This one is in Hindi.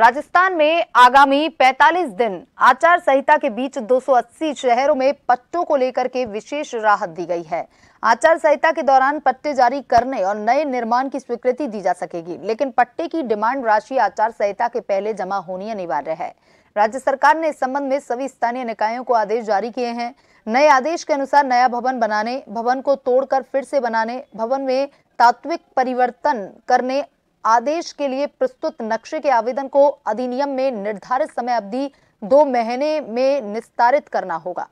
राजस्थान में आगामी 45 दिन आचार संहिता के बीच 280 शहरों में पट्टों को लेकर के विशेष राहत दी गई है आचार संहिता के दौरान पट्टे जारी करने और नए निर्माण की स्वीकृति दी जा सकेगी लेकिन पट्टे की डिमांड राशि आचार संहिता के पहले जमा होनी अनिवार्य है राज्य सरकार ने इस संबंध में सभी स्थानीय निकायों को आदेश जारी किए हैं नए आदेश के अनुसार नया भवन बनाने भवन को तोड़कर फिर से बनाने भवन में तात्विक परिवर्तन करने आदेश के लिए प्रस्तुत नक्शे के आवेदन को अधिनियम में निर्धारित समय अवधि दो महीने में निस्तारित करना होगा